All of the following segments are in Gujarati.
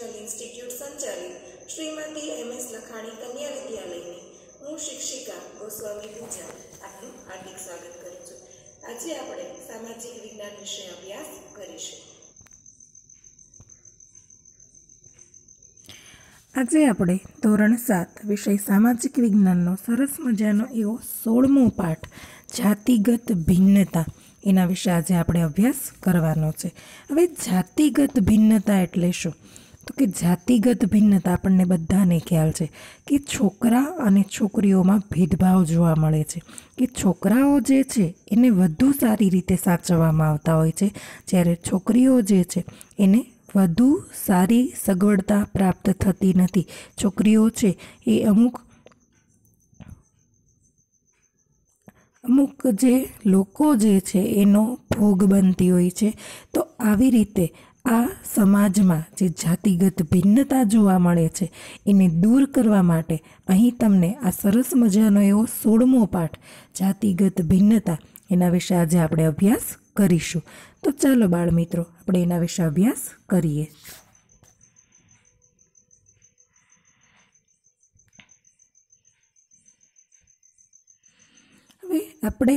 જલ ઇન્સ્ટિટ્યૂટ સંચાલિત શ્રીમતી એમ એસ લખાણી કન્યા વિદ્યાલયની હું શિક્ષિકા ગોસ્વામી પૂજા આપનું હાર્દિક સ્વાગત કરું છું આજે આપણે સામાજિક વિજ્ઞાન વિશે અભ્યાસ કરીશું આજે આપણે ધોરણ સાત વિષય સામાજિક વિજ્ઞાનનો સરસ મજાનો એવો સોળમો પાઠ જાતિગત ભિન્નતા એના વિશે આજે આપણે અભ્યાસ કરવાનો છે હવે જાતિગત ભિન્નતા એટલે શું તો કે જાતિગત ભિન્નતા આપણને બધાને ખ્યાલ છે કે છોકરા અને છોકરીઓમાં ભેદભાવ જોવા મળે છે કે છોકરાઓ જે છે એને વધુ સારી રીતે સાચવવામાં આવતા હોય છે જ્યારે છોકરીઓ જે છે એને વધુ સારી સગવડતા પ્રાપ્ત થતી નથી છોકરીઓ છે એ અમુક અમુક જે લોકો જે છે એનો ભોગ બનતી હોય છે તો આવી રીતે આ સમાજમાં જે જાતિગત ભિન્નતા જોવા મળે છે એને દૂર કરવા માટે અહીં તમને આ સરસ મજાનો એવો સોળમો પાઠ જાતિગત ભિન્નતા એના વિશે આજે આપણે અભ્યાસ કરીશું તો ચાલો બાળ મિત્રો આપણે એના વિશે અભ્યાસ કરીએ હવે આપણે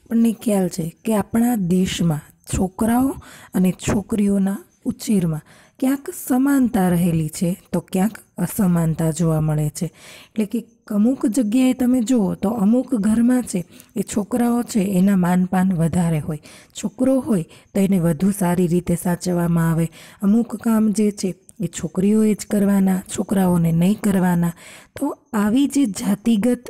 આપણને ખ્યાલ છે કે આપણા દેશમાં છોકરાઓ અને છોકરીઓના ઉછેરમાં ક્યાંક સમાનતા રહેલી છે તો ક્યાંક અસમાનતા જોવા મળે છે એટલે કે અમુક જગ્યાએ તમે જુઓ તો અમુક ઘરમાં છે એ છોકરાઓ છે એના માનપાન વધારે હોય છોકરો હોય તો એને વધુ સારી રીતે સાચવવામાં આવે અમુક કામ જે છે એ છોકરીઓએ જ કરવાના છોકરાઓને નહીં કરવાના તો આવી જે જાતિગત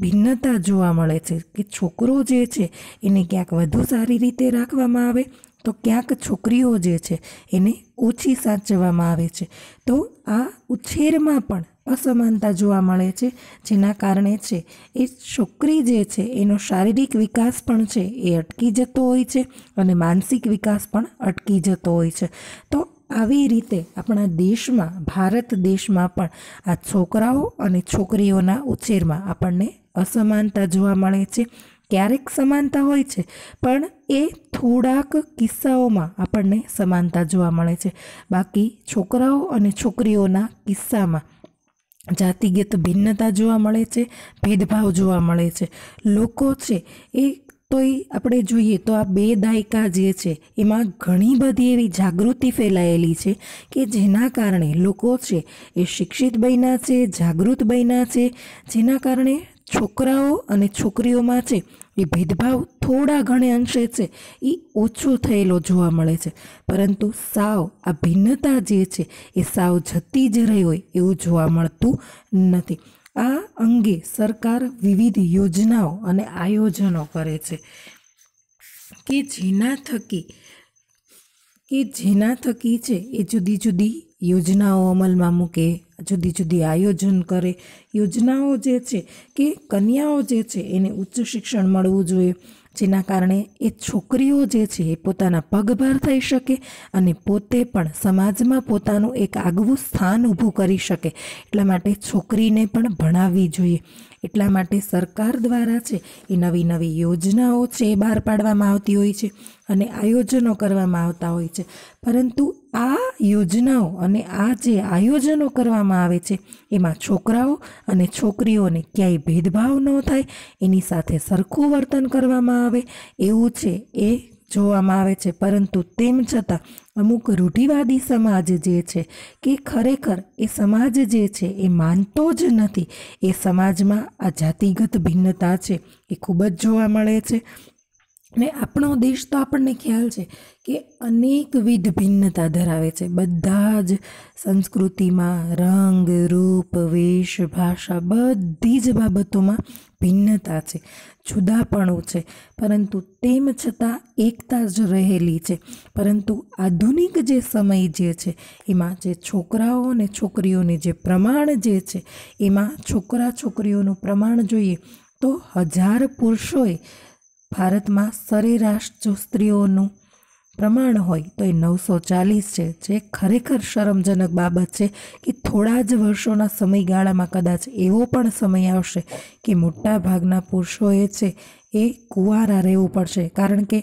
ભિન્નતા જોવા મળે છે કે છોકરો જે છે એને ક્યાંક વધુ સારી રીતે રાખવામાં આવે તો ક્યાંક છોકરીઓ જે છે એને ઓછી સાચવવામાં આવે છે તો આ ઉછેરમાં પણ અસમાનતા જોવા મળે છે જેના કારણે છે એ છોકરી જે છે એનો શારીરિક વિકાસ પણ છે એ અટકી જતો હોય છે અને માનસિક વિકાસ પણ અટકી જતો હોય છે તો આવી રીતે આપણા દેશમાં ભારત દેશમાં પણ આ છોકરાઓ અને છોકરીઓના ઉછેરમાં આપણને અસમાનતા જોવા મળે છે ક્યારેક સમાનતા હોય છે પણ એ થોડાક કિસ્સાઓમાં આપણને સમાનતા જોવા મળે છે બાકી છોકરાઓ અને છોકરીઓના કિસ્સામાં જાતિગત ભિન્નતા જોવા મળે છે ભેદભાવ જોવા મળે છે લોકો છે એ તોય આપણે જોઈએ તો આ બે દાયકા જે છે એમાં ઘણી બધી એવી જાગૃતિ ફેલાયેલી છે કે જેના કારણે લોકો છે એ શિક્ષિત બન્યા છે જાગૃત બન્યા છે જેના કારણે છોકરાઓ અને છોકરીઓમાં છે એ ભેદભાવ થોડા ઘણે અંશે છે એ ઓછો થયેલો જોવા મળે છે પરંતુ સાવ આ ભિન્નતા જે છે એ સાવ જતી જ રહી હોય એવું જોવા મળતું નથી આ અંગે સરકાર વિવિધ યોજનાઓ અને આયોજનો કરે છે કે જેના થકી કે જેના થકી છે એ જુદી જુદી યોજનાઓ અમલમાં મૂકે જુદી જુદી આયોજન કરે યોજનાઓ જે છે કે કન્યાઓ જે છે એને ઉચ્ચ શિક્ષણ મળવું જોઈએ જેના કારણે એ છોકરીઓ જે છે એ પોતાના પગભર થઈ શકે અને પોતે પણ સમાજમાં પોતાનું એક આગવું સ્થાન ઊભું કરી શકે એટલા માટે છોકરીને પણ ભણાવવી જોઈએ એટલા માટે સરકાર દ્વારા છે એ નવી નવી યોજનાઓ છે એ બહાર પાડવામાં આવતી હોય છે અને આયોજનો કરવામાં આવતા હોય છે પરંતુ આ યોજનાઓ અને આ જે આયોજનો કરવામાં આવે છે એમાં છોકરાઓ અને છોકરીઓને ક્યાંય ભેદભાવ ન થાય એની સાથે સરખું વર્તન કરવામાં આવે એવું છે એ જોવામાં આવે છે પરંતુ તેમ છતાં અમુક રૂઢિવાદી સમાજ જે છે કે ખરેખર એ સમાજ જે છે એ માનતો જ નથી એ સમાજમાં આ જાતિગત ભિન્નતા છે એ ખૂબ જ જોવા મળે છે ને આપણો દેશ તો આપણને ખ્યાલ છે કે અનેકવિધ ભિન્નતા ધરાવે છે બધા જ સંસ્કૃતિમાં રંગ રૂપ વેશ ભાષા બધી જ બાબતોમાં ભિન્નતા છે જુદાપણું છે પરંતુ તેમ છતાં એકતા જ રહેલી છે પરંતુ આધુનિક જે સમય જે છે એમાં જે છોકરાઓ અને છોકરીઓની જે પ્રમાણ જે છે એમાં છોકરા છોકરીઓનું પ્રમાણ જોઈએ તો હજાર પુરુષોએ ભારતમાં સરેરાશ જો સ્ત્રીઓનું પ્રમાણ હોય તો એ નવસો ચાલીસ છે જે ખરેખર શરમજનક બાબત છે કે થોડા જ વર્ષોના સમયગાળામાં કદાચ એવો પણ સમય આવશે કે મોટા ભાગના પુરુષોએ છે એ કુંવારા રહેવું પડશે કારણ કે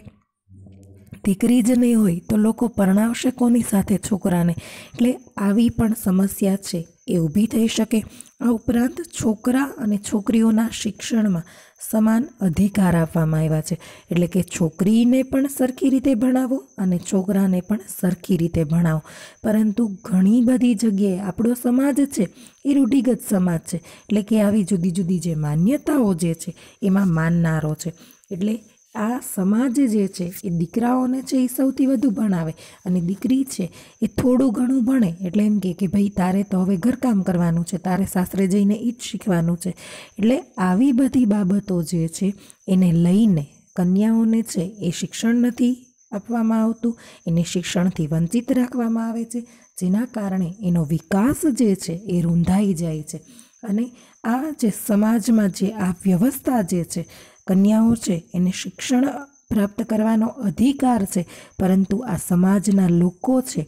દીકરી જ નહીં હોય તો લોકો પરણાવશે કોની સાથે છોકરાને એટલે આવી પણ સમસ્યા છે એ ઊભી થઈ શકે આ ઉપરાંત છોકરા અને છોકરીઓના શિક્ષણમાં સમાન અધિકાર આપવામાં આવ્યા છે એટલે કે છોકરીને પણ સરખી રીતે ભણાવો અને છોકરાને પણ સરખી રીતે ભણાવો પરંતુ ઘણી બધી જગ્યાએ આપણો સમાજ છે એ રૂઢિગત સમાજ છે એટલે કે આવી જુદી જુદી જે માન્યતાઓ જે છે એમાં માનનારો છે એટલે આ સમાજ જે છે એ દીકરાઓને છે એ સૌથી વધુ ભણાવે અને દીકરી છે એ થોડું ઘણું ભણે એટલે એમ કે કે ભાઈ તારે તો હવે ઘરકામ કરવાનું છે તારે સાસરે જઈને એ જ શીખવાનું છે એટલે આવી બધી બાબતો જે છે એને લઈને કન્યાઓને છે એ શિક્ષણ નથી આપવામાં આવતું એને શિક્ષણથી વંચિત રાખવામાં આવે છે જેના કારણે એનો વિકાસ જે છે એ રૂંધાઈ જાય છે અને આ જે સમાજમાં જે આ વ્યવસ્થા જે છે કન્યાઓ છે એને શિક્ષણ પ્રાપ્ત કરવાનો અધિકાર છે પરંતુ આ સમાજના લોકો છે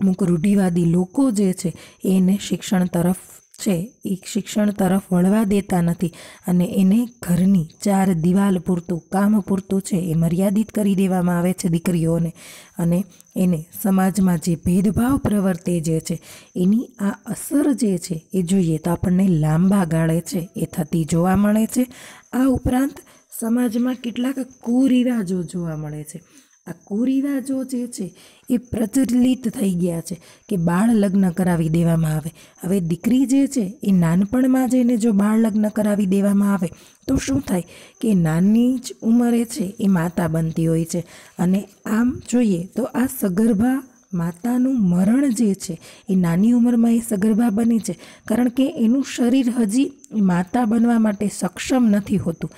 અમુક રૂઢિવાદી લોકો જે છે એને શિક્ષણ તરફ છે એ શિક્ષણ તરફ વળવા દેતા નથી અને એને ઘરની ચાર દિવાલ પૂરતું કામ પૂરતું છે એ મર્યાદિત કરી દેવામાં આવે છે દીકરીઓને અને એને સમાજમાં જે ભેદભાવ પ્રવર્તે જે છે એની આ અસર જે છે એ જોઈએ તો આપણને લાંબા ગાળે છે એ થતી જોવા મળે છે આ ઉપરાંત સમાજમાં કેટલાક કુરિવાજો જોવા મળે છે આ કુરિવાજો જે છે એ પ્રચલિત થઈ ગયા છે કે બાળ લગ્ન કરાવી દેવામાં આવે હવે દીકરી જે છે એ નાનપણમાં જઈને જો બાળ લગ્ન કરાવી દેવામાં આવે તો શું થાય કે નાની જ ઉંમરે છે એ માતા બનતી હોય છે અને આમ જોઈએ તો આ સગર્ભા માતાનું મરણ જે છે એ નાની ઉંમરમાં એ સગર્ભા બની છે કારણ કે એનું શરીર હજી માતા બનવા માટે સક્ષમ નથી હોતું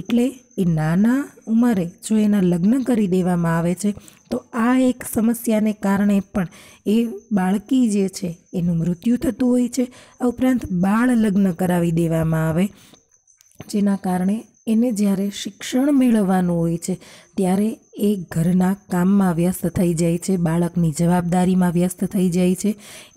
એટલે એ નાના ઉંમરે જો એના લગ્ન કરી દેવામાં આવે છે તો આ એક સમસ્યાને કારણે પણ એ બાળકી જે છે એનું મૃત્યુ થતું હોય છે આ ઉપરાંત બાળ લગ્ન કરાવી દેવામાં આવે જેના કારણે એને જ્યારે શિક્ષણ મેળવવાનું હોય છે ત્યારે એ ઘરના કામમાં વ્યસ્ત થઈ જાય છે બાળકની જવાબદારીમાં વ્યસ્ત થઈ જાય છે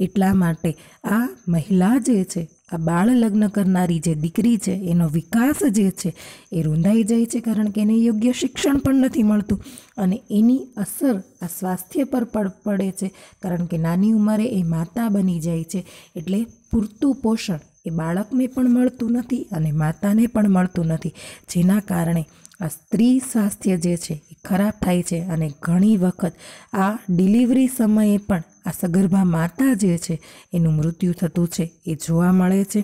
એટલા માટે આ મહિલા જે છે આ બાળ લગ્ન કરનારી જે દીકરી છે એનો વિકાસ જે છે એ રૂંધાઈ જાય છે કારણ કે એને યોગ્ય શિક્ષણ પણ નથી મળતું અને એની અસર આ સ્વાસ્થ્ય પર પડે છે કારણ કે નાની ઉંમરે એ માતા બની જાય છે એટલે પૂરતું પોષણ એ બાળકને પણ મળતું નથી અને માતાને પણ મળતું નથી જેના કારણે આ સ્ત્રી સ્વાસ્થ્ય જે છે ખરાબ થાય છે અને ઘણી વખત આ ડિલિવરી સમયે પણ આ સગર્ભા માતા જે છે એનું મૃત્યુ થતું છે એ જોવા મળે છે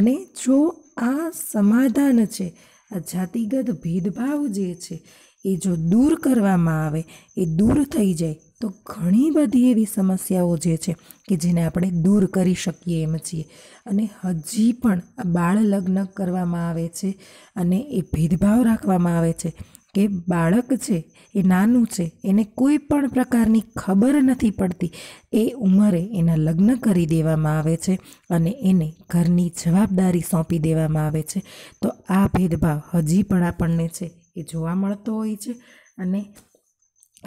અને જો આ સમાધાન છે આ જાતિગત ભેદભાવ જે છે એ જો દૂર કરવામાં આવે એ દૂર થઈ જાય તો ઘણી બધી એવી સમસ્યાઓ જે છે કે જેને આપણે દૂર કરી શકીએ એમ છીએ અને હજી પણ બાળ લગ્ન કરવામાં આવે છે અને એ ભેદભાવ રાખવામાં આવે છે કે બાળક છે એ નાનું છે એને કોઈ પણ પ્રકારની ખબર નથી પડતી એ ઉંમરે એના લગ્ન કરી દેવામાં આવે છે અને એને ઘરની જવાબદારી સોંપી દેવામાં આવે છે તો આ ભેદભાવ હજી પણ આપણને છે એ જોવા મળતો હોય છે અને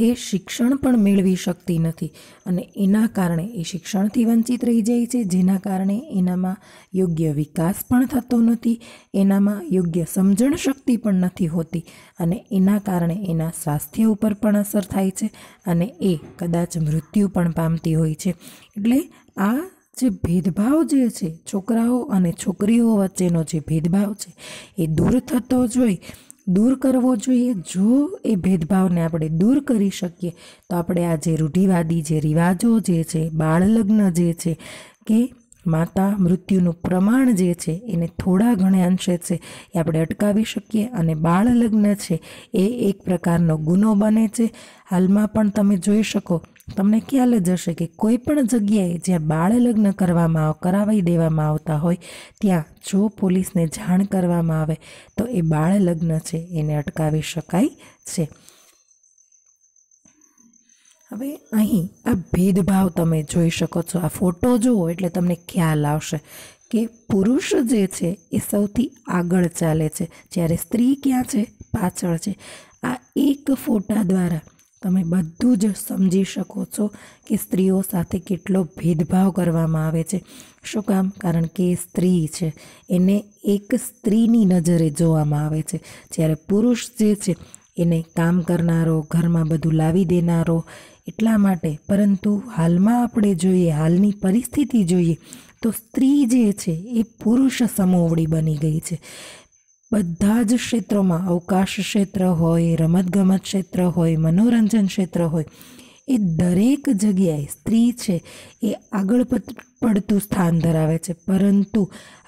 એ શિક્ષણ પણ મેળવી શકતી નથી અને એના કારણે એ શિક્ષણથી વંચિત રહી જાય છે જેના કારણે એનામાં યોગ્ય વિકાસ પણ થતો નથી એનામાં યોગ્ય સમજણ શક્તિ પણ નથી હોતી અને એના કારણે એના સ્વાસ્થ્ય ઉપર પણ અસર થાય છે અને એ કદાચ મૃત્યુ પણ પામતી હોય છે એટલે આ જે ભેદભાવ જે છે છોકરાઓ અને છોકરીઓ વચ્ચેનો જે ભેદભાવ છે એ દૂર થતો જોઈ દૂર કરવો જોઈએ જો એ ભેદભાવને આપણે દૂર કરી શકીએ તો આપણે આ જે રૂઢિવાદી જે રિવાજો જે છે બાળલગ્ન જે છે કે માતા મૃત્યુનું પ્રમાણ જે છે એને થોડા ઘણે અંશે છે એ આપણે અટકાવી શકીએ અને બાળલગ્ન છે એ એક પ્રકારનો ગુનો બને છે હાલમાં પણ તમે જોઈ શકો તમને ખ્યાલ જ હશે કે કોઈ પણ જગ્યાએ જ્યાં બાળ લગ્ન કરવામાં કરાવી દેવામાં આવતા હોય ત્યાં જો પોલીસને જાણ કરવામાં આવે તો એ બાળ લગ્ન છે એને અટકાવી શકાય છે હવે અહીં આ ભેદભાવ તમે જોઈ શકો છો આ ફોટો જુઓ એટલે તમને ખ્યાલ આવશે કે પુરુષ જે છે એ સૌથી આગળ ચાલે છે જ્યારે સ્ત્રી ક્યાં છે પાછળ છે આ એક ફોટા દ્વારા તમે બધું જ સમજી શકો છો કે સ્ત્રીઓ સાથે કેટલો ભેદભાવ કરવામાં આવે છે શું કામ કારણ કે એ સ્ત્રી છે એને એક સ્ત્રીની નજરે જોવામાં આવે છે જ્યારે પુરુષ જે છે એને કામ કરનારો ઘરમાં બધું લાવી દેનારો એટલા માટે પરંતુ હાલમાં આપણે જોઈએ હાલની પરિસ્થિતિ જોઈએ તો સ્ત્રી જે છે એ પુરુષ સમોવડી બની ગઈ છે બધા જ ક્ષેત્રોમાં અવકાશ ક્ષેત્ર હોય રમતગમત ક્ષેત્ર હોય મનોરંજન ક્ષેત્ર હોય એ દરેક જગ્યાએ સ્ત્રી છે એ આગળ પડતું સ્થાન ધરાવે છે પરંતુ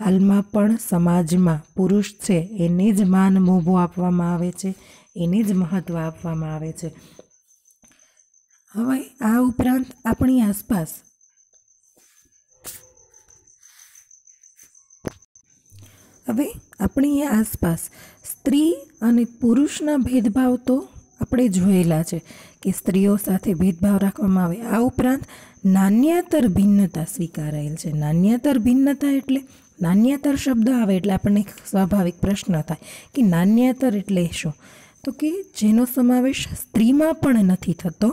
હાલમાં પણ સમાજમાં પુરુષ છે એને જ માન મોભો આપવામાં આવે છે એને જ મહત્ત્વ આપવામાં આવે છે હવે આ ઉપરાંત આપણી આસપાસ હવે આપણી આસપાસ સ્ત્રી અને પુરુષના ભેદભાવ તો આપણે જોયેલા છે કે સ્ત્રીઓ સાથે ભેદભાવ રાખવામાં આવે આ ઉપરાંત નાન્યતર ભિન્નતા સ્વીકારાયેલ છે નાન્યતર ભિન્નતા એટલે નાન્યતર શબ્દ આવે એટલે આપણને સ્વાભાવિક પ્રશ્ન થાય કે નાન્યતર એટલે શું તો કે જેનો સમાવેશ સ્ત્રીમાં પણ નથી થતો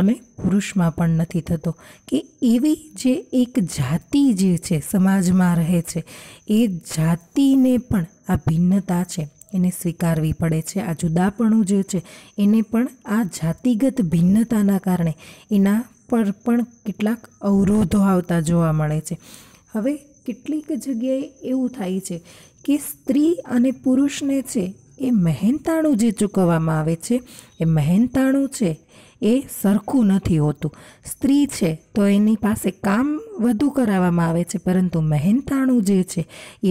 અને પુરુષમાં પણ નથી થતો કે એવી જે એક જાતિ જે છે સમાજમાં રહે છે એ જાતિને પણ આ ભિન્નતા છે એને સ્વીકારવી પડે છે આ જુદાપણું જે છે એને પણ આ જાતિગત ભિન્નતાના કારણે એના પર પણ કેટલાક અવરોધો આવતા જોવા મળે છે હવે કેટલીક જગ્યાએ એવું થાય છે કે સ્ત્રી અને પુરુષને છે એ મહેનતાણું જે ચૂકવવામાં આવે છે એ મહેનતાણું છે એ સરખું નથી હોતું સ્ત્રી છે તો એની પાસે કામ વધુ કરાવવામાં આવે છે પરંતુ મહેનતાણું જે છે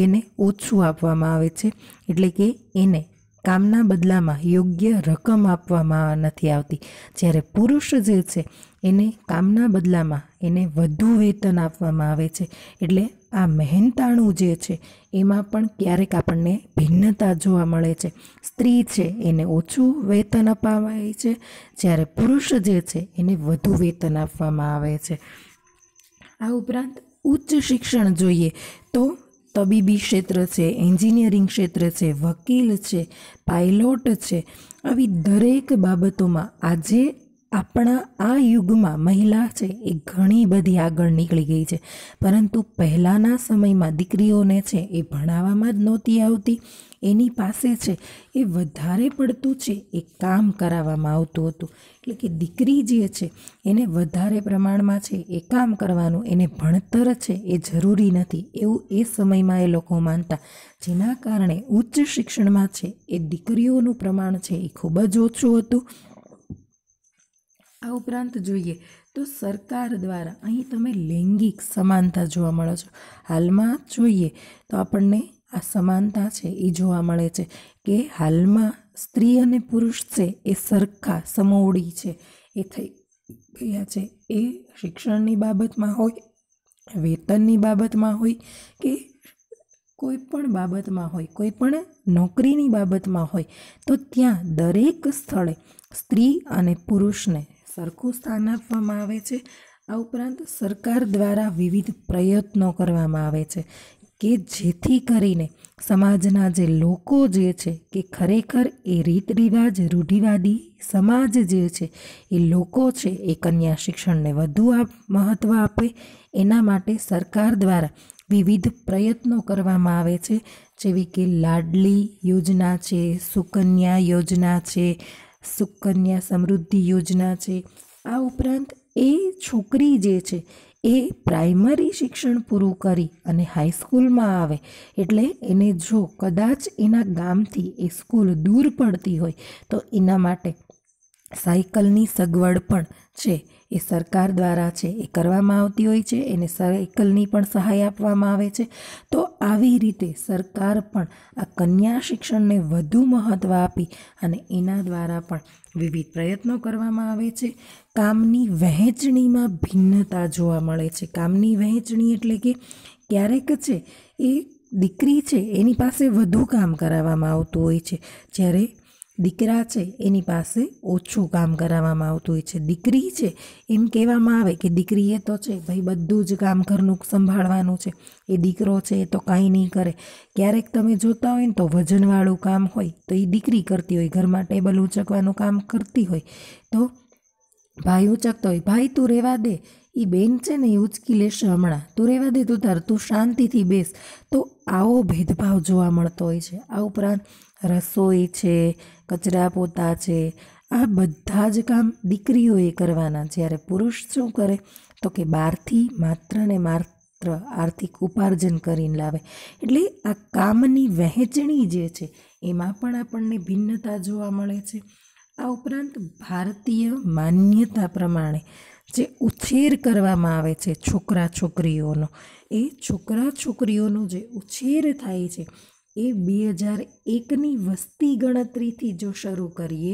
એને ઓછું આપવામાં આવે છે એટલે કે એને કામના બદલામાં યોગ્ય રકમ આપવામાં નથી આવતી જ્યારે પુરુષ જે છે એને કામના બદલામાં એને વધુ વેતન આપવામાં આવે છે એટલે આ મહેનતાણું જે છે એમાં પણ ક્યારેક આપણને ભિન્નતા જોવા મળે છે સ્ત્રી છે એને ઓછું વેતન અપાવાય છે જ્યારે પુરુષ જે છે એને વધુ વેતન આપવામાં આવે છે આ ઉપરાંત ઉચ્ચ શિક્ષણ જોઈએ તો તબીબી ક્ષેત્ર છે એન્જિનિયરિંગ ક્ષેત્ર છે વકીલ છે પાયલોટ છે આવી દરેક બાબતોમાં આજે આપણા આ યુગમાં મહિલા છે એ ઘણી બધી આગળ નીકળી ગઈ છે પરંતુ પહેલાંના સમયમાં દીકરીઓને છે એ ભણાવવામાં જ નહોતી આવતી એની પાસે છે એ વધારે પડતું છે એ કામ કરાવવામાં આવતું હતું એટલે કે દીકરી જે છે એને વધારે પ્રમાણમાં છે એ કામ કરવાનું એને ભણતર છે એ જરૂરી નથી એવું એ સમયમાં એ લોકો માનતા જેના કારણે ઉચ્ચ શિક્ષણમાં છે એ દીકરીઓનું પ્રમાણ છે એ ખૂબ જ ઓછું હતું આ ઉપરાંત જોઈએ તો સરકાર દ્વારા અહીં તમે લૈંગિક સમાનતા જોવા મળો છો હાલમાં જોઈએ તો આપણને આ સમાનતા છે એ જોવા મળે છે કે હાલમાં સ્ત્રી અને પુરુષ છે એ સરખા સમોવડી છે એ થઈ ગયા છે એ શિક્ષણની બાબતમાં હોય વેતનની બાબતમાં હોય કે કોઈ પણ બાબતમાં હોય કોઈ પણ નોકરીની બાબતમાં હોય તો ત્યાં દરેક સ્થળે સ્ત્રી અને પુરુષને સરખું સ્થાન આપવામાં આવે છે આ ઉપરાંત સરકાર દ્વારા વિવિધ પ્રયત્નો કરવામાં આવે છે કે જેથી કરીને સમાજના જે લોકો જે છે કે ખરેખર એ રીત રિવાજ રૂઢિવાદી સમાજ જે છે એ લોકો છે એ કન્યા શિક્ષણને વધુ મહત્ત્વ આપે એના માટે સરકાર દ્વારા વિવિધ પ્રયત્નો કરવામાં આવે છે જેવી કે લાડલી યોજના છે સુકન્યા યોજના છે સુકન્યા સમૃદ્ધિ યોજના છે આ ઉપરાંત એ છોકરી જે છે એ પ્રાઇમરી શિક્ષણ પૂરું કરી અને હાઈસ્કૂલમાં આવે એટલે એને જો કદાચ એના ગામથી એ સ્કૂલ દૂર પડતી હોય તો એના માટે સાયકલની સગવડ પણ છે એ સરકાર દ્વારા છે એ કરવામાં આવતી હોય છે એને સાયકલની પણ સહાય આપવામાં આવે છે તો આવી રીતે સરકાર પણ આ કન્યા શિક્ષણને વધુ મહત્ત્વ આપી અને એના દ્વારા પણ વિવિધ પ્રયત્નો કરવામાં આવે છે કામની વહેંચણીમાં ભિન્નતા જોવા મળે છે કામની વહેંચણી એટલે કે ક્યારેક છે એ દીકરી છે એની પાસે વધુ કામ કરાવવામાં આવતું હોય છે જ્યારે દીકરા છે એની પાસે ઓછું કામ કરાવવામાં આવતું હોય છે દીકરી છે એમ કહેવામાં આવે કે દીકરીએ તો છે ભાઈ બધું જ કામ ઘરનું સંભાળવાનું છે એ દીકરો છે એ તો કાંઈ નહીં કરે ક્યારેક તમે જોતા હોય ને તો વજનવાળું કામ હોય તો એ દીકરી કરતી હોય ઘરમાં ટેબલ ઉચકવાનું કામ કરતી હોય તો ભાઈ ઉચકતો હોય ભાઈ તું રહેવા દે એ બેન છે ને એ ઉચકી લેશે હમણાં તું રહેવા દે તું તાર તું શાંતિથી બેસ તો આવો ભેદભાવ જોવા મળતો હોય છે આ ઉપરાંત રસોઈ છે કચરા પોતા છે આ બધા જ કામ દીકરીઓએ કરવાના જ્યારે પુરુષ શું કરે તો કે બહારથી માત્ર ને માત્ર આર્થિક ઉપાર્જન કરીને લાવે એટલે આ કામની વહેંચણી જે છે એમાં પણ આપણને ભિન્નતા જોવા મળે છે આ ઉપરાંત ભારતીય માન્યતા પ્રમાણે જે ઉછેર કરવામાં આવે છે છોકરા છોકરીઓનો એ છોકરા છોકરીઓનો જે ઉછેર થાય છે એ બે હજાર એકની વસ્તી ગણતરીથી જો શરૂ કરીએ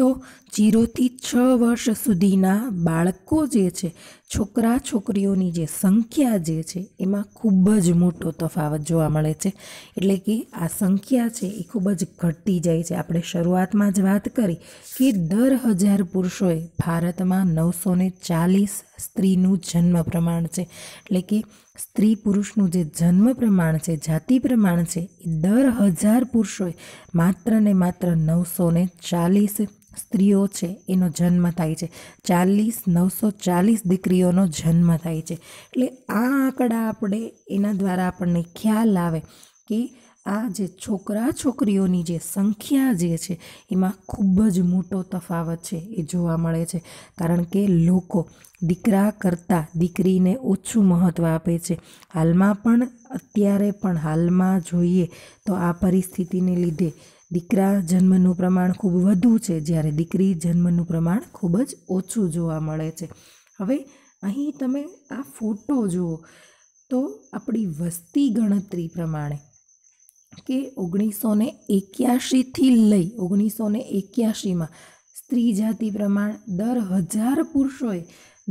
તો જીરોથી છ વર્ષ સુધીના બાળકો જે છે છોકરા છોકરીઓની જે સંખ્યા જે છે એમાં ખૂબ જ મોટો તફાવત જોવા મળે છે એટલે કે આ સંખ્યા છે એ ખૂબ જ ઘટતી જાય છે આપણે શરૂઆતમાં જ વાત કરી કે દર હજાર પુરુષોએ ભારતમાં નવસો ચાલીસ સ્ત્રીનું જન્મ પ્રમાણ છે એટલે કે સ્ત્રી પુરુષનું જે જન્મ પ્રમાણ છે જાતિ પ્રમાણ છે એ દર હજાર પુરુષોએ માત્ર ને માત્ર નવસો ને ચાલીસ સ્ત્રીઓ છે એનો જન્મ થાય છે ચાલીસ નવસો ચાલીસ દીકરીઓનો જન્મ થાય છે એટલે આ આંકડા આપણે એના દ્વારા આપણને ખ્યાલ આવે કે આ જે છોકરા છોકરીઓની જે સંખ્યા જે છે એમાં ખૂબ જ મોટો તફાવત છે એ જોવા મળે છે કારણ કે લોકો દીકરા કરતાં દીકરીને ઓછું મહત્ત્વ આપે છે હાલમાં પણ અત્યારે પણ હાલમાં જોઈએ તો આ પરિસ્થિતિને લીધે દીકરા જન્મનું પ્રમાણ ખૂબ વધુ છે જ્યારે દીકરી જન્મનું પ્રમાણ ખૂબ જ ઓછું જોવા મળે છે હવે અહીં તમે આ ફોટો જુઓ તો આપણી વસ્તી ગણતરી પ્રમાણે કે ઓગણીસો ને એક્યાસીથી લઈ ઓગણીસો ને એક્યાસીમાં સ્ત્રી જાતિ પ્રમાણ દર હજાર પુરુષોએ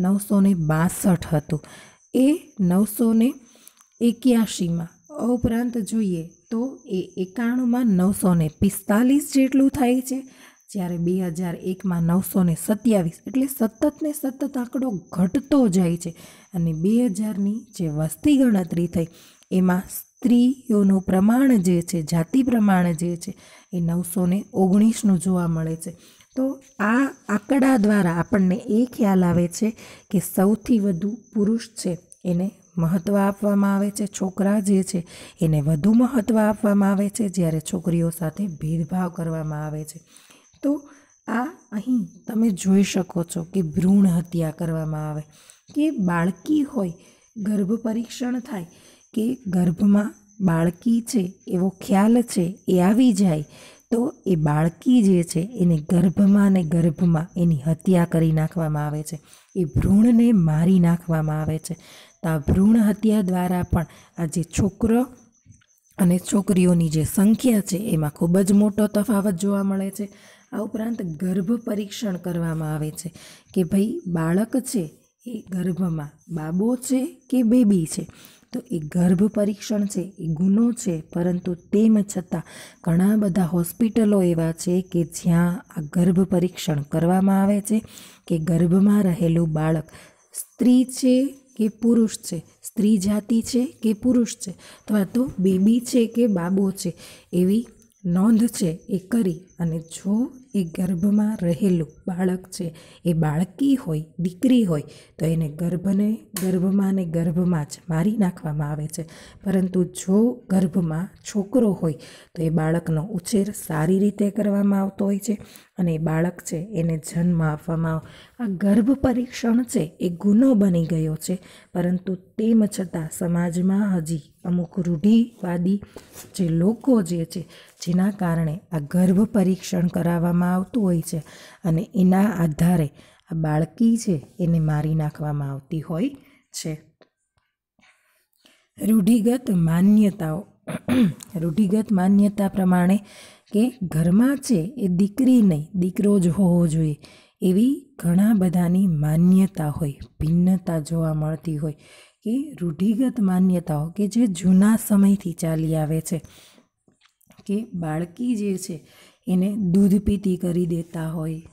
નવસો ને બાસઠ હતું એ નવસો ને એક્યાસીમાં ઉપરાંત જોઈએ તો એ એકાણુંમાં નવસો ને પિસ્તાલીસ જેટલું થાય છે જ્યારે બે હજાર એકમાં નવસો ને સત્યાવીસ એટલે સતત ને સતત આંકડો ઘટતો જાય છે અને બે હજારની જે વસ્તી ગણતરી થઈ એમાં સ્ત્રીઓનું પ્રમાણ જે છે જાતિ પ્રમાણ જે છે એ નવસો ને ઓગણીસનું જોવા મળે છે તો આ આંકડા દ્વારા આપણને એ ખ્યાલ આવે છે કે સૌથી વધુ પુરુષ છે એને મહત્ત્વ આપવામાં આવે છે છોકરા જે છે એને વધુ મહત્ત્વ આપવામાં આવે છે જ્યારે છોકરીઓ સાથે ભેદભાવ કરવામાં આવે છે તો આ અહીં તમે જોઈ શકો છો કે ભ્રૂણ હત્યા કરવામાં આવે કે બાળકી હોય ગર્ભ પરીક્ષણ થાય કે ગર્ભમાં બાળકી છે એવો ખ્યાલ છે એ આવી જાય તો એ બાળકી જે છે એને ગર્ભમાં ને ગર્ભમાં એની હત્યા કરી નાખવામાં આવે છે એ ભ્રૂણને મારી નાખવામાં આવે છે તો આ ભ્રૂણ હત્યા દ્વારા પણ આ જે છોકરો અને છોકરીઓની જે સંખ્યા છે એમાં ખૂબ જ મોટો તફાવત જોવા મળે છે આ ઉપરાંત ગર્ભ પરીક્ષણ કરવામાં આવે છે કે ભાઈ બાળક છે એ ગર્ભમાં બાબો છે કે બેબી છે તો એ ગર્ભ પરીક્ષણ છે એ ગુનો છે પરંતુ તેમ છતાં ઘણા બધા હોસ્પિટલો એવા છે કે જ્યાં આ ગર્ભ પરીક્ષણ કરવામાં આવે છે કે ગર્ભમાં રહેલું બાળક સ્ત્રી છે કે પુરુષ છે સ્ત્રી જાતિ છે કે પુરુષ છે અથવા તો બેબી છે કે બાબો છે એવી નોંધ છે એ કરી અને જો એ ગર્ભમાં રહેલું બાળક છે એ બાળકી હોય દીકરી હોય તો એને ગર્ભને ગર્ભમાં ને ગર્ભમાં જ મારી નાખવામાં આવે છે પરંતુ જો ગર્ભમાં છોકરો હોય તો એ બાળકનો ઉછેર સારી રીતે કરવામાં આવતો હોય છે અને એ બાળક છે એને જન્મ આપવામાં આવે આ ગર્ભ પરીક્ષણ છે એ ગુનો બની ગયો છે પરંતુ તેમ છતાં સમાજમાં હજી અમુક રૂઢિવાદી જે લોકો જે છે જેના કારણે આ ગર્ભ પરી પરીક્ષણ કરાવવામાં આવતું હોય છે અને એના આધારે આ બાળકી છે એને મારી નાખવામાં આવતી હોય છે રૂઢિગત માન્યતાઓ રૂઢિગત માન્યતા પ્રમાણે કે ઘરમાં છે એ દીકરી નહીં દીકરો જ હોવો જોઈએ એવી ઘણા બધાની માન્યતા હોય ભિન્નતા જોવા મળતી હોય કે રૂઢિગત માન્યતાઓ કે જે જૂના સમયથી ચાલી આવે છે કે બાળકી જે છે એને દૂધ પીતી કરી દેતા હોય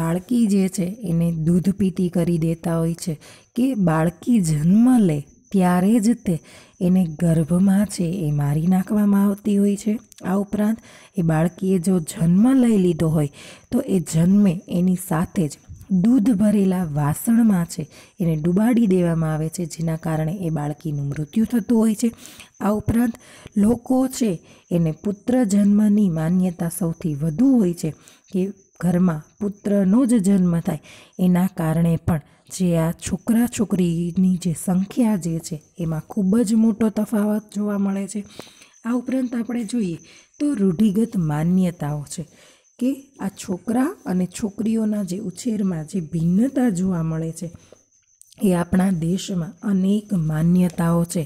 બાળકી જે છે એને દૂધ પીતી કરી દેતા હોય છે કે બાળકી જન્મ લે ત્યારે જ તે એને ગર્ભમાં છે એ મારી નાખવામાં આવતી હોય છે આ ઉપરાંત એ બાળકીએ જો જન્મ લઈ લીધો હોય તો એ જન્મે એની સાથે જ દૂધ ભરેલા વાસણમાં છે એને ડૂબાડી દેવામાં આવે છે જેના કારણે એ બાળકીનું મૃત્યુ થતું હોય છે આ ઉપરાંત લોકો છે એને પુત્ર જન્મની માન્યતા સૌથી વધુ હોય છે કે ઘરમાં પુત્રનો જ જન્મ થાય એના કારણે પણ જે આ છોકરા છોકરીની જે સંખ્યા જે છે એમાં ખૂબ જ મોટો તફાવત જોવા મળે છે આ ઉપરાંત આપણે જોઈએ તો રૂઢિગત માન્યતાઓ છે કે આ છોકરા અને છોકરીઓના જે ઉછેરમાં જે ભિન્નતા જોવા મળે છે એ આપણા દેશમાં અનેક માન્યતાઓ છે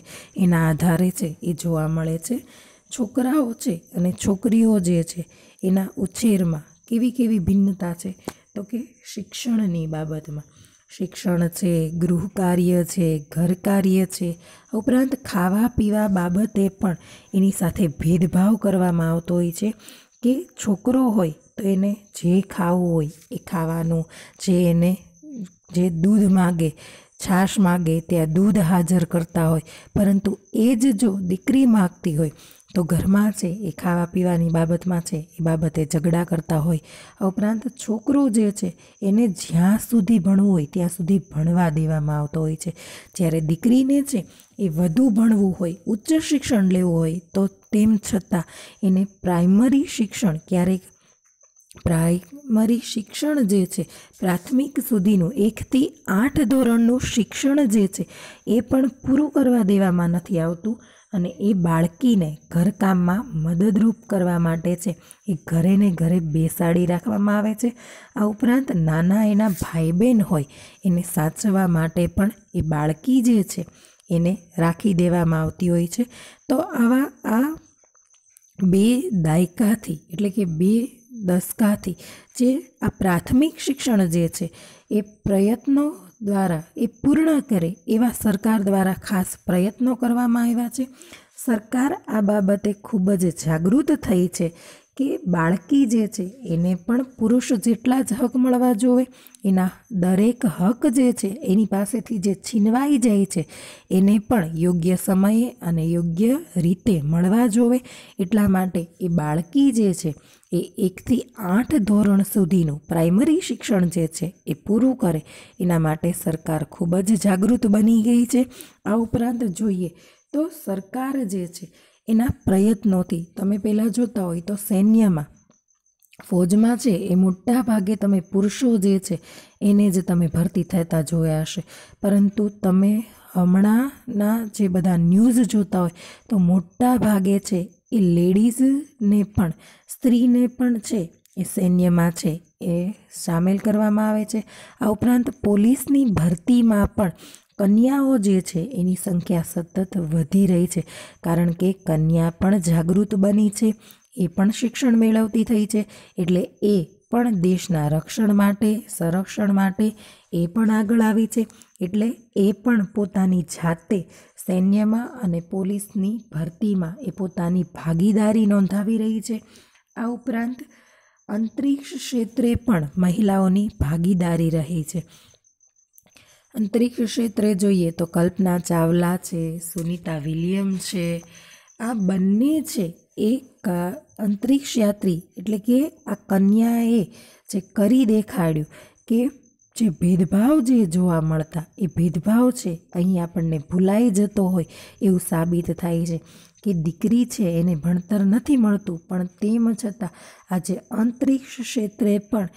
એના આધારે છે એ જોવા મળે છે છોકરાઓ છે અને છોકરીઓ જે છે એના ઉછેરમાં કેવી કેવી ભિન્નતા છે તો કે શિક્ષણની બાબતમાં શિક્ષણ છે ગૃહ કાર્ય છે ઘર કાર્ય છે ઉપરાંત ખાવા પીવા બાબતે પણ એની સાથે ભેદભાવ કરવામાં આવતો હોય છે કે છોકરો હોય તો એને જે ખાવું હોય એ ખાવાનું જે એને જે દૂધ માગે છાશ માગે ત્યાં દૂધ હાજર કરતા હોય પરંતુ એ જ જો દીકરી માગતી હોય તો ઘરમાં છે એ ખાવા પીવાની બાબતમાં છે એ બાબતે ઝઘડા કરતા હોય આ ઉપરાંત છોકરો જે છે એને જ્યાં સુધી ભણવું હોય ત્યાં સુધી ભણવા દેવામાં આવતો હોય છે જ્યારે દીકરીને છે એ વધુ ભણવું હોય ઉચ્ચ શિક્ષણ લેવું હોય તો તેમ છતાં એને પ્રાઇમરી શિક્ષણ ક્યારેક પ્રાઇમરી શિક્ષણ જે છે પ્રાથમિક સુધીનું એકથી આઠ ધોરણનું શિક્ષણ જે છે એ પણ પૂરું કરવા દેવામાં નથી આવતું અને એ બાળકીને ઘરકામમાં મદદરૂપ કરવા માટે છે એ ઘરે ને ઘરે બેસાડી રાખવામાં આવે છે આ ઉપરાંત નાના એના ભાઈ બહેન હોય એને સાચવા માટે પણ એ બાળકી જે છે એને રાખી દેવામાં આવતી હોય છે તો આવા આ બે દાયકાથી એટલે કે બે દસકાથી જે આ પ્રાથમિક શિક્ષણ જે છે એ પ્રયત્નો દ્વારા એ પૂર્ણ કરે એવા સરકાર દ્વારા ખાસ પ્રયત્નો કરવામાં આવ્યા છે સરકાર આ બાબતે ખૂબ જ જાગૃત થઈ છે કે બાળકી જે છે એને પણ પુરુષ જેટલા જ હક મળવા જોઈએ એના દરેક હક જે છે એની પાસેથી જે છીનવાઈ જાય છે એને પણ યોગ્ય સમયે અને યોગ્ય રીતે મળવા જોવે એટલા માટે એ બાળકી જે છે એ એકથી આઠ ધોરણ સુધીનું પ્રાઇમરી શિક્ષણ જે છે એ પૂરું કરે એના માટે સરકાર ખૂબ જ જાગૃત બની ગઈ છે આ ઉપરાંત જોઈએ તો સરકાર જે છે એના પ્રયત્નોથી તમે પહેલાં જોતા હોય તો સૈન્યમાં ફોજમાં છે એ મોટા ભાગે તમે પુરુષો જે છે એને જ તમે ભરતી થતા જોયા હશે પરંતુ તમે હમણાંના જે બધા ન્યૂઝ જોતા હોય તો મોટા ભાગે છે એ લેડીઝને પણ સ્ત્રીને પણ છે એ સૈન્યમાં છે એ સામેલ કરવામાં આવે છે આ ઉપરાંત પોલીસની ભરતીમાં પણ કન્યાઓ જે છે એની સંખ્યા સતત વધી રહી છે કારણ કે કન્યા પણ જાગૃત બની છે એ પણ શિક્ષણ મેળવતી થઈ છે એટલે એ પણ દેશના રક્ષણ માટે સંરક્ષણ માટે એ પણ આગળ આવી છે એટલે એ પણ પોતાની જાતે સૈન્યમાં અને પોલીસની ભરતીમાં એ પોતાની ભાગીદારી નોંધાવી રહી છે આ ઉપરાંત અંતરિક્ષ ક્ષેત્રે પણ મહિલાઓની ભાગીદારી રહી છે અંતરિક્ષ ક્ષેત્રે જોઈએ તો કલ્પના ચાવલા છે સુનિતા વિલિયમ છે આ બંને છે એ અંતરિક્ષ યાત્રી એટલે કે આ કન્યાએ જે કરી દેખાડ્યું કે જે ભેદભાવ જે જોવા મળતા એ ભેદભાવ છે અહીં આપણને ભૂલાઈ જતો હોય એવું સાબિત થાય છે કે દીકરી છે એને ભણતર નથી મળતું પણ તેમ છતાં આજે અંતરિક્ષ ક્ષેત્રે પણ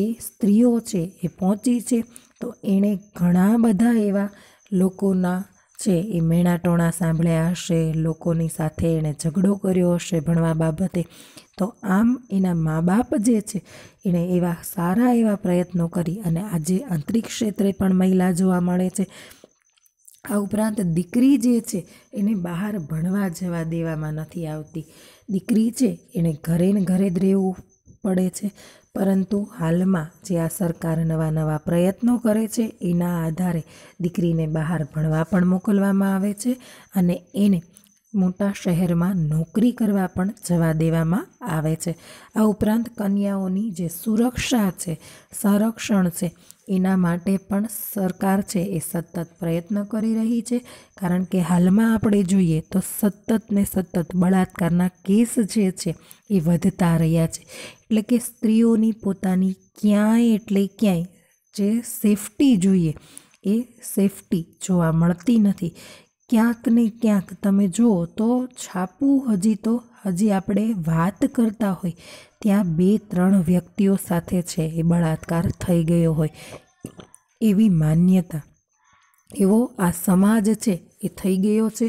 એ સ્ત્રીઓ છે એ પહોંચી છે તો એણે ઘણા બધા એવા લોકોના છે એ મેણાટોણા સાંભળ્યા હશે લોકોની સાથે એણે ઝઘડો કર્યો હશે ભણવા બાબતે તો આમ એના મા બાપ જે છે એણે એવા સારા એવા પ્રયત્નો કરી અને આજે આંતરિક ક્ષેત્રે પણ મહિલા જોવા મળે છે આ ઉપરાંત દીકરી જે છે એને બહાર ભણવા જવા દેવામાં નથી આવતી દીકરી છે એણે ઘરે ને ઘરે જ રહેવું પડે છે પરંતુ હાલમાં જે આ સરકાર નવા નવા પ્રયત્નો કરે છે એના આધારે દીકરીને બહાર ભણવા પણ મોકલવામાં આવે છે અને એને મોટા શહેરમાં નોકરી કરવા પણ જવા દેવામાં આવે છે આ ઉપરાંત કન્યાઓની જે સુરક્ષા છે સંરક્ષણ છે એના માટે પણ સરકાર છે એ સતત પ્રયત્ન કરી રહી છે કારણ કે હાલમાં આપણે જોઈએ તો સતત ને સતત બળાત્કારના કેસ જે છે એ વધતા રહ્યા છે એટલે કે સ્ત્રીઓની પોતાની ક્યાંય એટલે ક્યાંય જે સેફટી જોઈએ એ સેફટી જોવા મળતી નથી ક્યાંક ને ક્યાંક તમે જુઓ તો છાપું હજી તો હજી આપણે વાત કરતા હોય ત્યાં બે ત્રણ વ્યક્તિઓ સાથે છે એ બળાત્કાર થઈ ગયો હોય એવી માન્યતા એવો આ સમાજ છે એ થઈ ગયો છે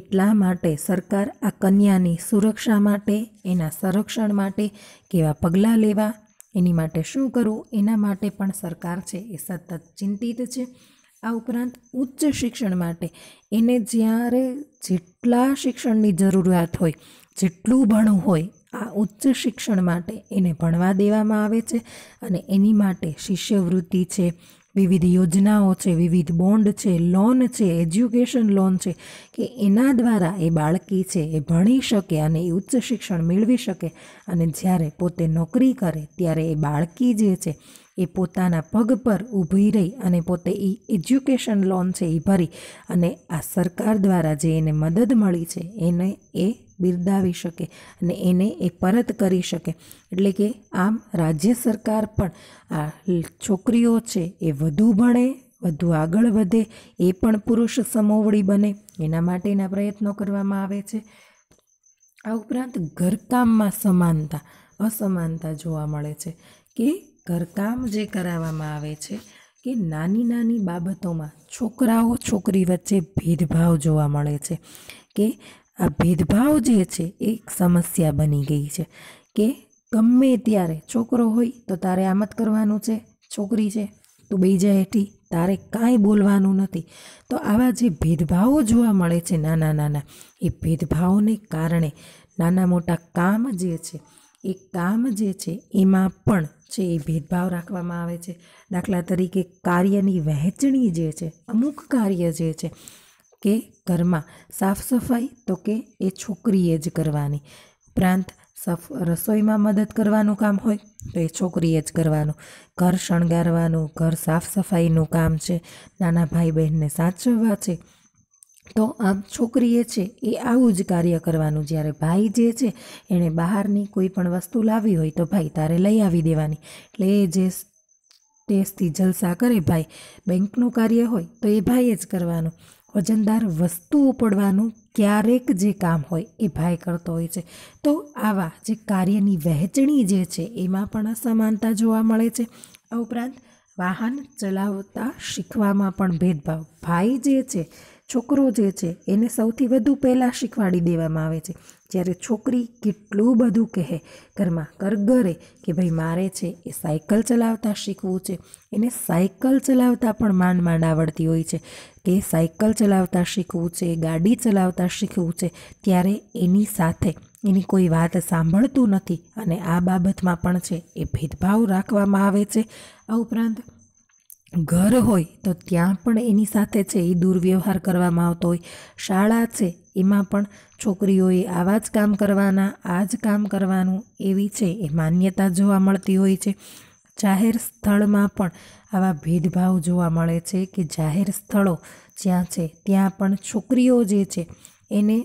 એટલા માટે સરકાર આ કન્યાની સુરક્ષા માટે એના સંરક્ષણ માટે કેવા પગલાં લેવા એની માટે શું કરવું એના માટે પણ સરકાર છે એ સતત ચિંતિત છે આ ઉપરાંત ઉચ્ચ શિક્ષણ માટે એને જ્યારે જેટલા શિક્ષણની જરૂરિયાત હોય જેટલું ભણવું હોય આ ઉચ્ચ શિક્ષણ માટે એને ભણવા દેવામાં આવે છે અને એની માટે શિષ્યવૃત્તિ છે વિવિધ યોજનાઓ છે વિવિધ બોન્ડ છે લોન છે એજ્યુકેશન લોન છે કે એના દ્વારા એ બાળકી છે એ ભણી શકે અને એ ઉચ્ચ શિક્ષણ મેળવી શકે અને જ્યારે પોતે નોકરી કરે ત્યારે એ બાળકી જે છે એ પોતાના પગ પર ઊભી રહી અને પોતે એ એજ્યુકેશન લોન છે એ ભરી અને આ સરકાર દ્વારા જે એને મદદ મળી છે એને એ બિરદાવી શકે અને એને એ પરત કરી શકે એટલે કે આમ રાજ્ય સરકાર પણ આ છોકરીઓ છે એ વધુ ભણે વધુ આગળ વધે એ પણ પુરુષ સમોવડી બને એના માટેના પ્રયત્નો કરવામાં આવે છે આ ઉપરાંત ઘરકામમાં સમાનતા અસમાનતા જોવા મળે છે કે ઘરકામ જે કરાવવામાં આવે છે કે નાની નાની બાબતોમાં છોકરાઓ છોકરી વચ્ચે ભેદભાવ જોવા મળે છે કે આ ભેદભાવ જે છે એ સમસ્યા બની ગઈ છે કે ગમે ત્યારે છોકરો હોય તો તારે આમ જ કરવાનું છે છોકરી છે તું બે જાય હેઠી તારે કાંઈ બોલવાનું નથી તો આવા જે ભેદભાવો જોવા મળે છે નાના નાના એ ભેદભાવોને કારણે નાના મોટા કામ જે છે એ કામ જે છે એમાં પણ છે એ ભેદભાવ રાખવામાં આવે છે દાખલા તરીકે કાર્યની વહેંચણી જે છે અમુક કાર્ય જે છે કે ઘરમાં સાફ સફાઈ તો કે એ છોકરીએ જ કરવાની ઉપરાંત સફ રસોઈમાં મદદ કરવાનું કામ હોય તો એ છોકરીએ જ કરવાનું ઘર શણગારવાનું ઘર સાફ સફાઈનું કામ છે નાના ભાઈ બહેનને સાચવવા છે તો આમ છોકરીએ છે એ આવું જ કાર્ય કરવાનું જ્યારે ભાઈ જે છે એણે બહારની કોઈ પણ વસ્તુ લાવી હોય તો ભાઈ તારે લઈ આવી દેવાની એટલે એ જે ટેસ્ટથી જલસા કરે ભાઈ બેંકનું કાર્ય હોય તો એ ભાઈએ જ કરવાનું વજનદાર વસ્તુ ઉપડવાનું ક્યારેક જે કામ હોય એ ભાઈ કરતો હોય છે તો આવા જે કાર્યની વહેંચણી જે છે એમાં પણ અસમાનતા જોવા મળે છે આ ઉપરાંત વાહન ચલાવતા શીખવામાં પણ ભેદભાવ ભાઈ જે છે છોકરો જે છે એને સૌથી વધુ પહેલાં શીખવાડી દેવામાં આવે છે જ્યારે છોકરી કેટલું બધું કહે ઘરમાં કરગરે કે ભાઈ મારે છે એ સાયકલ ચલાવતા શીખવું છે એને સાયકલ ચલાવતા પણ માંડ માંડ આવડતી હોય છે કે સાયકલ ચલાવતા શીખવું છે ગાડી ચલાવતા શીખવું છે ત્યારે એની સાથે એની કોઈ વાત સાંભળતું નથી અને આ બાબતમાં પણ છે એ ભેદભાવ રાખવામાં આવે છે આ ઉપરાંત ઘર હોય તો ત્યાં પણ એની સાથે છે એ દુર્વ્યવહાર કરવામાં આવતો હોય શાળા છે એમાં પણ છોકરીઓએ આવા જ કામ કરવાના આ જ કામ કરવાનું એવી છે એ માન્યતા જોવા મળતી હોય છે જાહેર સ્થળમાં પણ આવા ભેદભાવ જોવા મળે છે કે જાહેર સ્થળો જ્યાં છે ત્યાં પણ છોકરીઓ જે છે એને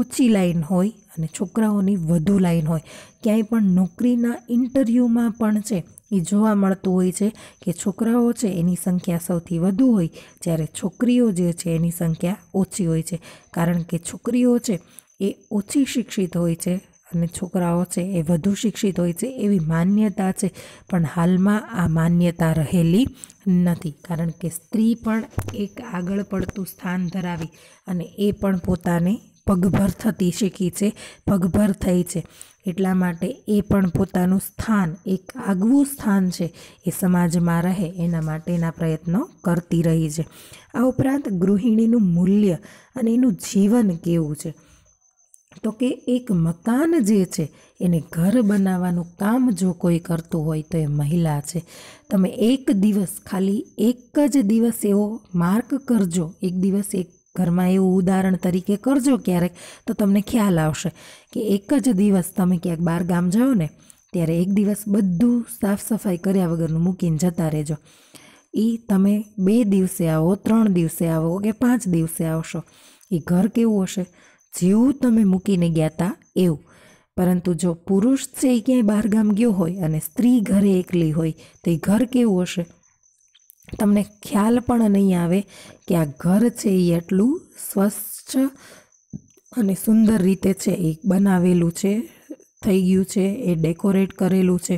ઓછી લાઈન હોય અને છોકરાઓની વધુ લાઈન હોય ક્યાંય પણ નોકરીના ઇન્ટરવ્યૂમાં પણ છે એ જોવા મળતું હોય છે કે છોકરાઓ છે એની સંખ્યા સૌથી વધુ હોય જ્યારે છોકરીઓ જે છે એની સંખ્યા ઓછી હોય છે કારણ કે છોકરીઓ છે એ ઓછી શિક્ષિત હોય છે અને છોકરાઓ છે એ વધુ શિક્ષિત હોય છે એવી માન્યતા છે પણ હાલમાં આ માન્યતા રહેલી નથી કારણ કે સ્ત્રી પણ એક આગળ પડતું સ્થાન ધરાવી અને એ પણ પોતાને પગભર થતી શીખી છે પગભર થઈ છે એટલા માટે એ પણ પોતાનું સ્થાન એક આગવું સ્થાન છે એ સમાજમાં રહે એના માટેના પ્રયત્નો કરતી રહી છે આ ઉપરાંત ગૃહિણીનું મૂલ્ય અને એનું જીવન કેવું છે તો કે એક મકાન જે છે એને ઘર બનાવવાનું કામ જો કોઈ કરતું હોય તો એ મહિલા છે તમે એક દિવસ ખાલી એક જ દિવસ એવો માર્ક કરજો એક દિવસ એક ઘરમાં એવું ઉદાહરણ તરીકે કરજો ક્યારેક તો તમને ખ્યાલ આવશે કે એક જ દિવસ તમે ક્યાંક બહાર ગામ જાઓ ને ત્યારે એક દિવસ બધું સાફ સફાઈ કર્યા વગરનું મૂકીને જતા રહેજો એ તમે બે દિવસે આવો ત્રણ દિવસે આવો કે પાંચ દિવસે આવશો એ ઘર કેવું હશે જેવું તમે મૂકીને ગયા હતા એવું પરંતુ જો પુરુષ છે એ ક્યાંય બહારગામ ગયો હોય અને સ્ત્રી ઘરે એકલી હોય તો એ ઘર કેવું હશે તમને ખ્યાલ પણ નહીં આવે કે આ ઘર છે એ એટલું સ્વચ્છ અને સુંદર રીતે છે એ બનાવેલું છે થઈ ગયું છે એ ડેકોરેટ કરેલું છે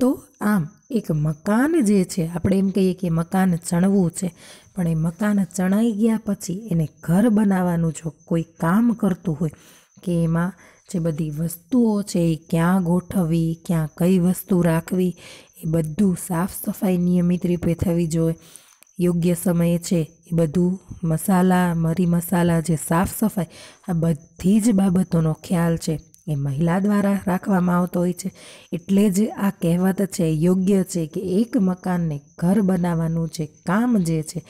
તો આમ એક મકાન જે છે આપણે એમ કહીએ કે મકાન ચણવું છે પણ એ મકાન ચણાઈ ગયા પછી એને ઘર બનાવવાનું જો કોઈ કામ કરતું હોય કે એમાં જે બધી વસ્તુઓ છે એ ક્યાં ગોઠવવી ક્યાં કઈ વસ્તુ રાખવી એ બધું સાફ સફાઈ નિયમિત રૂપે થવી જોઈએ યોગ્ય સમયે છે એ બધું મસાલા મરી મસાલા જે સાફ સફાઈ આ બધી જ બાબતોનો ખ્યાલ છે એ મહિલા દ્વારા રાખવામાં આવતો હોય છે એટલે જ આ કહેવત છે યોગ્ય છે કે એક મકાનને ઘર બનાવવાનું જે કામ જે છે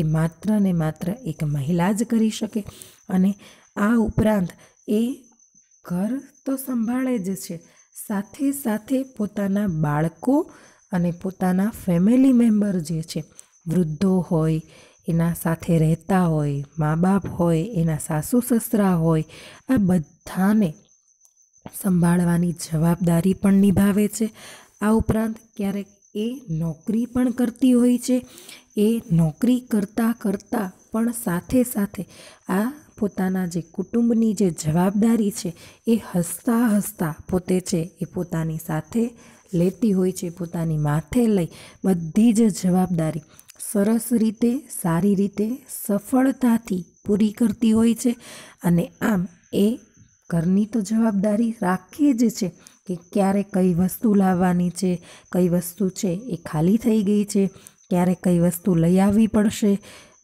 એ માત્ર ને માત્ર એક મહિલા જ કરી શકે અને આ ઉપરાંત એ ઘર તો સંભાળે જ છે સાથે સાથે પોતાના બાળકો અને પોતાના ફેમિલી મેમ્બર જે છે વૃદ્ધો હોય એના સાથે રહેતા હોય મા બાપ હોય એના સાસુ સસરા હોય આ બધાને સંભાળવાની જવાબદારી પણ નિભાવે છે આ ઉપરાંત ક્યારેક એ નોકરી પણ કરતી હોય છે એ નોકરી કરતાં કરતાં પણ સાથે સાથે આ પોતાના જે કુટુંબની જે જવાબદારી છે એ હસતા હસતા પોતે છે એ પોતાની સાથે લેતી હોય છે પોતાની માથે લઈ બધી જ જવાબદારી સરસ રીતે સારી રીતે સફળતાથી પૂરી કરતી હોય છે અને આમ એ ઘરની તો જવાબદારી રાખે જ છે કે ક્યારે કઈ વસ્તુ લાવવાની છે કઈ વસ્તુ છે એ ખાલી થઈ ગઈ છે ક્યારે કઈ વસ્તુ લઈ આવવી પડશે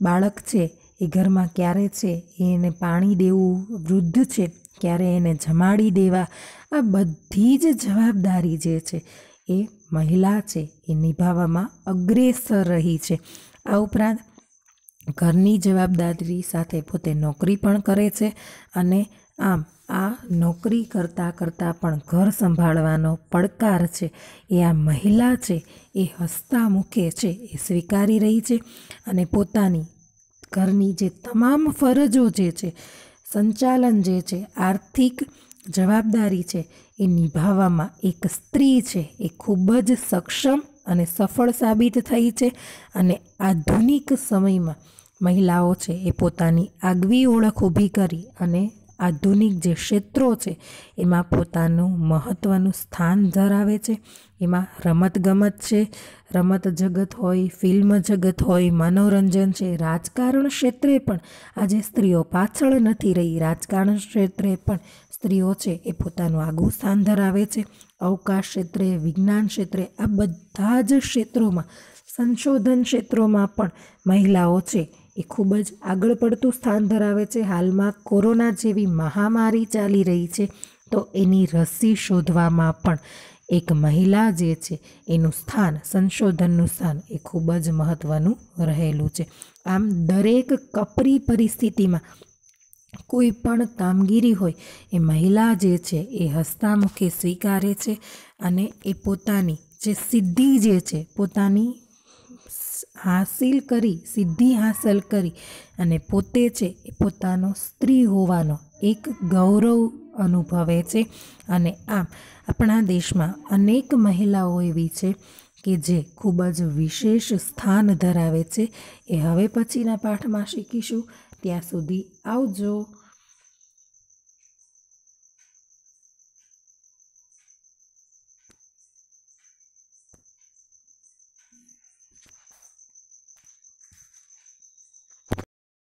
બાળક છે એ ઘરમાં ક્યારે છે એને પાણી દેવું વૃદ્ધ છે ક્યારે એને જમાડી દેવા આ બધી જ જવાબદારી જે છે એ મહિલા છે એ નિભાવવામાં અગ્રેસર રહી છે આ ઉપરાંત ઘરની જવાબદારી સાથે પોતે નોકરી પણ કરે છે અને આમ આ નોકરી કરતાં કરતાં પણ ઘર સંભાળવાનો પડકાર છે એ આ મહિલા છે એ હસતા મુખે છે એ સ્વીકારી રહી છે અને પોતાની ઘરની જે તમામ ફરજો જે છે સંચાલન જે છે આર્થિક જવાબદારી છે એ નિભાવવામાં એક સ્ત્રી છે એ ખૂબ જ સક્ષમ અને સફળ સાબિત થઈ છે અને આધુનિક સમયમાં મહિલાઓ છે એ પોતાની આગવી ઓળખ ઊભી કરી અને આધુનિક જે ક્ષેત્રો છે એમાં પોતાનું મહત્ત્વનું સ્થાન ધરાવે છે એમાં રમતગમત છે રમત જગત હોય ફિલ્મ જગત હોય મનોરંજન છે રાજકારણ ક્ષેત્રે પણ આજે સ્ત્રીઓ પાછળ નથી રહી રાજકારણ ક્ષેત્રે પણ સ્ત્રીઓ છે એ પોતાનું આગવું સ્થાન ધરાવે છે અવકાશ ક્ષેત્રે વિજ્ઞાન ક્ષેત્રે આ બધા જ ક્ષેત્રોમાં સંશોધન ક્ષેત્રોમાં પણ મહિલાઓ છે એ ખૂબ જ આગળ પડતું સ્થાન ધરાવે છે હાલમાં કોરોના જેવી મહામારી ચાલી રહી છે તો એની રસી શોધવામાં પણ એક મહિલા જે છે એનું સ્થાન સંશોધનનું સ્થાન એ ખૂબ જ મહત્ત્વનું રહેલું છે આમ દરેક કપરી પરિસ્થિતિમાં કોઈ પણ કામગીરી હોય એ મહિલા જે છે એ હસ્તામુખે સ્વીકારે છે અને એ પોતાની જે સિદ્ધિ જે છે પોતાની હાસિલ કરી સિદ્ધિ હાંસલ કરી અને પોતે છે એ પોતાનો સ્ત્રી હોવાનો એક ગૌરવ અનુભવે છે અને આમ આપણા દેશમાં અનેક મહિલાઓ એવી છે કે જે ખૂબ જ વિશેષ સ્થાન ધરાવે છે એ હવે પછીના પાઠમાં શીખીશું ત્યાં સુધી આવજો